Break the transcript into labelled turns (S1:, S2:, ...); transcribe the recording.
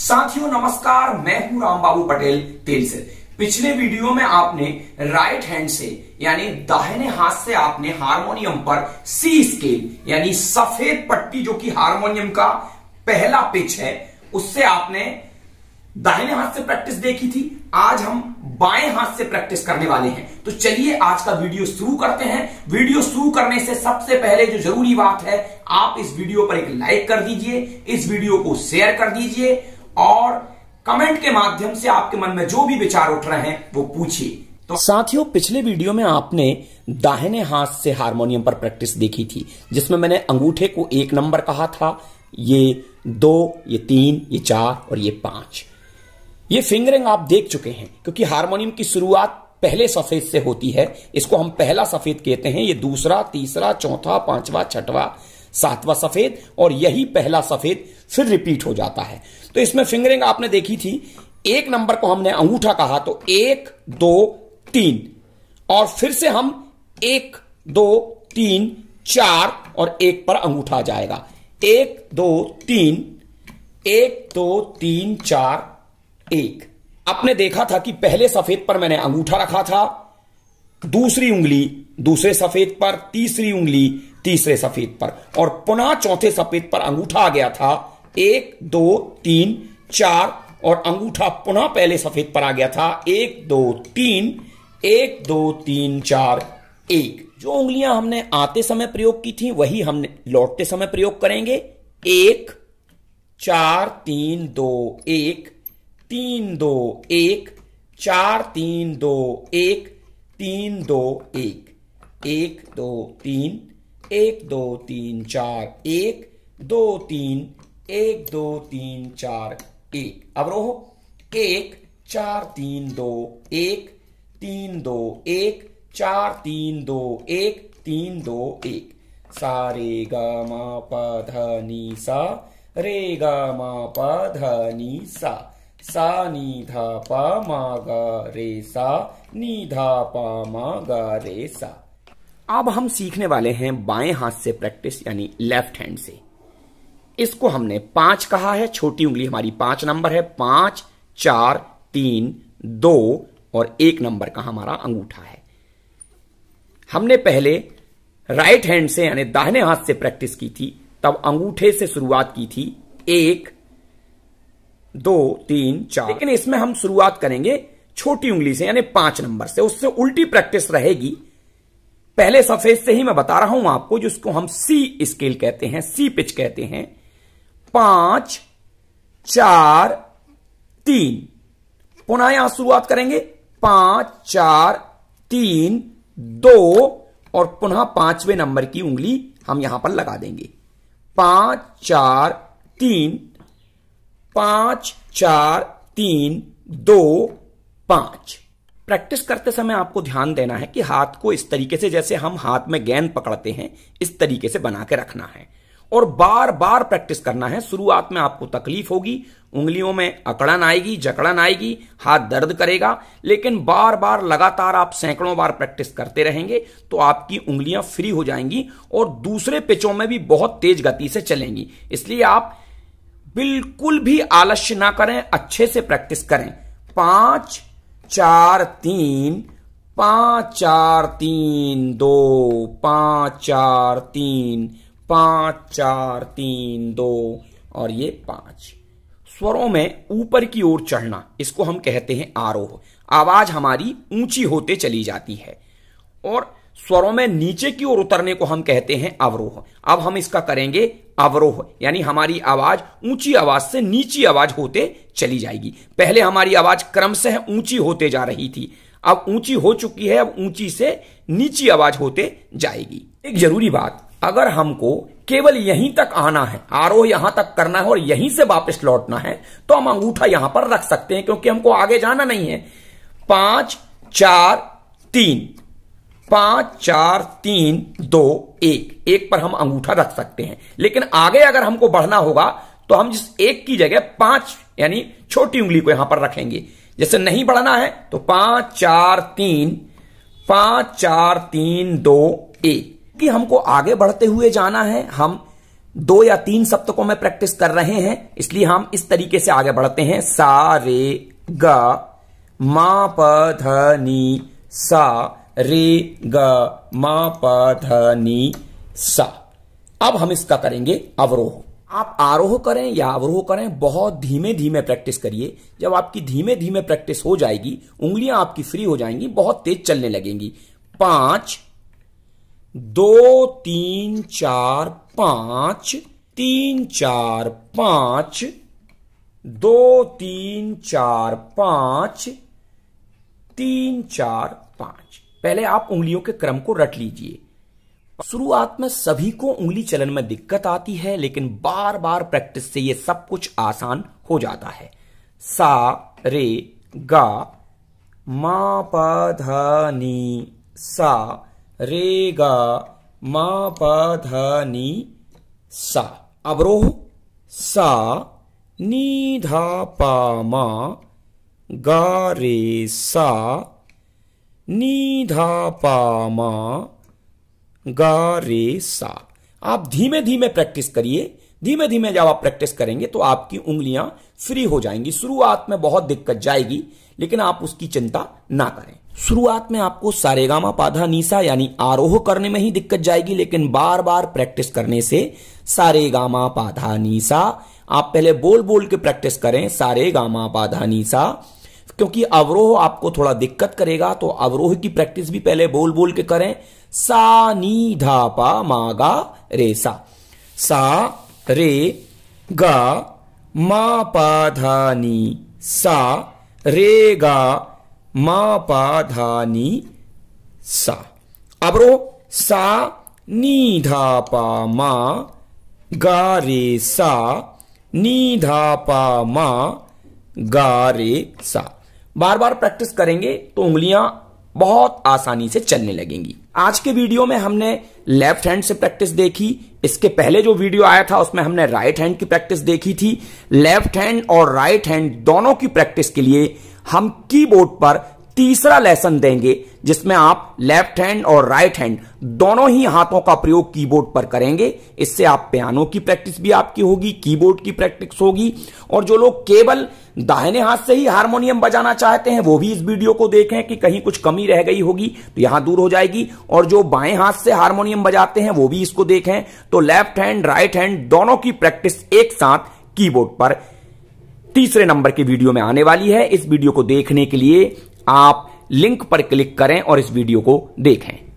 S1: साथियों नमस्कार मैं हूं राम बाबू पटेल तेल से पिछले वीडियो में आपने राइट हैंड से यानी दाहिने हाथ से आपने हारमोनियम पर सी स्केल यानी सफेद पट्टी जो कि हारमोनियम का पहला पिच है उससे आपने दाहिने हाथ से प्रैक्टिस देखी थी आज हम बाएं हाथ से प्रैक्टिस करने वाले हैं तो चलिए आज का वीडियो शुरू करते हैं वीडियो शुरू करने से सबसे पहले जो जरूरी बात है आप इस वीडियो पर एक लाइक कर दीजिए इस वीडियो को शेयर कर दीजिए और कमेंट के माध्यम से आपके मन में जो भी विचार उठ रहे हैं वो पूछिए तो साथियों पिछले वीडियो में आपने दाहिने हाथ से हारमोनियम पर प्रैक्टिस देखी थी जिसमें मैंने अंगूठे को एक नंबर कहा था ये दो ये तीन ये चार और ये पांच ये फिंगरिंग आप देख चुके हैं क्योंकि हारमोनियम की शुरुआत पहले सफेद से होती है इसको हम पहला सफेद कहते हैं ये दूसरा तीसरा चौथा पांचवा छठवा सातवा सफेद और यही पहला सफेद फिर रिपीट हो जाता है तो इसमें फिंगरिंग आपने देखी थी एक नंबर को हमने अंगूठा कहा तो एक दो तीन और फिर से हम एक दो तीन चार और एक पर अंगूठा जाएगा एक दो तीन एक दो तीन चार एक आपने देखा था कि पहले सफेद पर मैंने अंगूठा रखा था दूसरी उंगली दूसरे सफेद पर तीसरी उंगली तीसरे सफेद पर और पुनः चौथे सफेद पर अंगूठा आ गया था एक दो तीन चार और अंगूठा पुनः पहले सफेद पर आ गया था एक दो तीन एक दो तीन चार एक जो उंगलियां हमने आते समय प्रयोग की थी वही हम लौटते समय प्रयोग करेंगे एक चार तीन दो एक तीन दो एक चार तीन दो एक तीन दो एक एक दो तीन एक दो तीन चार एक दो तीन एक दो तीन चार एक अब रोहो एक चार तीन दो एक तीन दो एक चार तीन दो एक तीन दो एक सा रे ग म ध नी सा रे ग म ध नी सा सा नी धा प म ग रे सा नी धा प म ग रे सा अब हम सीखने वाले हैं बाएं हाथ से प्रैक्टिस यानी लेफ्ट हैंड से इसको हमने पांच कहा है छोटी उंगली हमारी पांच नंबर है पांच चार तीन दो और एक नंबर का हमारा अंगूठा है हमने पहले राइट हैंड से यानी दाहिने हाथ से प्रैक्टिस की थी तब अंगूठे से शुरुआत की थी एक दो तीन चार लेकिन इसमें हम शुरुआत करेंगे छोटी उंगली से यानी पांच नंबर से उससे उल्टी प्रैक्टिस रहेगी पहले सफेद से ही मैं बता रहा हूं आपको जिसको हम सी स्केल कहते हैं सी पिच कहते हैं पांच चार तीन पुनः यहां शुरुआत करेंगे पांच चार तीन दो और पुनः पांचवें नंबर की उंगली हम यहां पर लगा देंगे पांच चार तीन पांच चार तीन दो पांच प्रैक्टिस करते समय आपको ध्यान देना है कि हाथ को इस तरीके से जैसे हम हाथ में गेंद पकड़ते हैं इस तरीके से बना के रखना है और बार बार प्रैक्टिस करना है शुरुआत में आपको तकलीफ होगी उंगलियों में अकड़न आएगी जकड़न आएगी हाथ दर्द करेगा लेकिन बार बार लगातार आप सैकड़ों बार प्रैक्टिस करते रहेंगे तो आपकी उंगलियां फ्री हो जाएंगी और दूसरे पिचों में भी बहुत तेज गति से चलेंगी इसलिए आप बिल्कुल भी आलस्य ना करें अच्छे से प्रैक्टिस करें पांच चार तीन पांच चार तीन दो पांच चार तीन पांच चार तीन दो और ये पांच स्वरों में ऊपर की ओर चढ़ना इसको हम कहते हैं आरोह आवाज हमारी ऊंची होते चली जाती है और स्वरों में नीचे की ओर उतरने को हम कहते हैं अवरोह अब हम इसका करेंगे अवरोह यानी हमारी आवाज ऊंची आवाज से नीची आवाज होते चली जाएगी पहले हमारी आवाज क्रमशः ऊंची होते जा रही थी अब ऊंची हो चुकी है अब ऊंची से नीची आवाज होते जाएगी एक जरूरी बात अगर हमको केवल यहीं तक आना है आरोह यहां तक करना है और यहीं से वापस लौटना है तो हम अंगूठा यहां पर रख सकते हैं क्योंकि हमको आगे जाना नहीं है पांच चार तीन पांच चार तीन दो एक एक पर हम अंगूठा रख सकते हैं लेकिन आगे अगर हमको बढ़ना होगा तो हम जिस एक की जगह पांच यानी छोटी उंगली को यहां पर रखेंगे जैसे नहीं बढ़ना है तो पांच चार तीन पांच चार तीन दो एक कि हमको आगे बढ़ते हुए जाना है हम दो या तीन सप्तकों में प्रैक्टिस कर रहे हैं इसलिए हम इस तरीके से आगे बढ़ते हैं सा रे ग मा प ध नी सा रे ग मा प ध नी सा अब हम इसका करेंगे अवरोह आप आरोह करें या अवरोह करें बहुत धीमे धीमे प्रैक्टिस करिए जब आपकी धीमे धीमे प्रैक्टिस हो जाएगी उंगलियां आपकी फ्री हो जाएंगी बहुत तेज चलने लगेंगी पांच दो तीन चार पांच तीन चार पांच दो तीन चार पांच तीन चार पांच पहले आप उंगलियों के क्रम को रट लीजिए शुरुआत में सभी को उंगली चलन में दिक्कत आती है लेकिन बार बार प्रैक्टिस से ये सब कुछ आसान हो जाता है सा रे गा मा प नी सा रे गा मा प ध नी सा अवरोह सा नी धा पा मा गा रे सा नी धा पा मा गा रे सा आप धीमे धीमे प्रैक्टिस करिए धीमे धीमे जब आप प्रैक्टिस करेंगे तो आपकी उंगलियां फ्री हो जाएंगी शुरुआत में बहुत दिक्कत जाएगी लेकिन आप उसकी चिंता ना करें शुरुआत में आपको सारेगामा पाधा नीसा यानी आरोह करने में ही दिक्कत जाएगी लेकिन बार बार प्रैक्टिस करने से सारेगामा पाधा नीसा आप पहले बोल बोल के प्रैक्टिस करें सारेगामा पाधा नीसा क्योंकि अवरोह आपको थोड़ा दिक्कत करेगा तो अवरोह की प्रैक्टिस भी पहले बोल बोल के करें सा नी धा पा मागा रे सा सा रे गा मा पा धा नी सा रे गा मा नी सा अब रो सा नी धा पा मा गा रे सा नी धा पा मा गा रे सा बार बार प्रैक्टिस करेंगे तो उंगलियां बहुत आसानी से चलने लगेंगी आज के वीडियो में हमने लेफ्ट हैंड से प्रैक्टिस देखी इसके पहले जो वीडियो आया था उसमें हमने राइट हैंड की प्रैक्टिस देखी थी लेफ्ट हैंड और राइट हैंड दोनों की प्रैक्टिस के लिए हम कीबोर्ड पर तीसरा लेसन देंगे जिसमें आप लेफ्ट हैंड और राइट हैंड दोनों ही हाथों का प्रयोग कीबोर्ड पर करेंगे इससे आप पियानो की प्रैक्टिस भी आपकी होगी कीबोर्ड की प्रैक्टिस होगी और जो लोग केवल दाहिने हाथ से ही हारमोनियम बजाना चाहते हैं वो भी इस वीडियो को देखें कि कहीं कुछ कमी रह गई होगी तो यहां दूर हो जाएगी और जो बाएं हाथ से हारमोनियम बजाते हैं वो भी इसको देखें तो लेफ्ट हैंड राइट हैंड दोनों की प्रैक्टिस एक साथ कीबोर्ड पर तीसरे नंबर की वीडियो में आने वाली है इस वीडियो को देखने के लिए आप लिंक पर क्लिक करें और इस वीडियो को देखें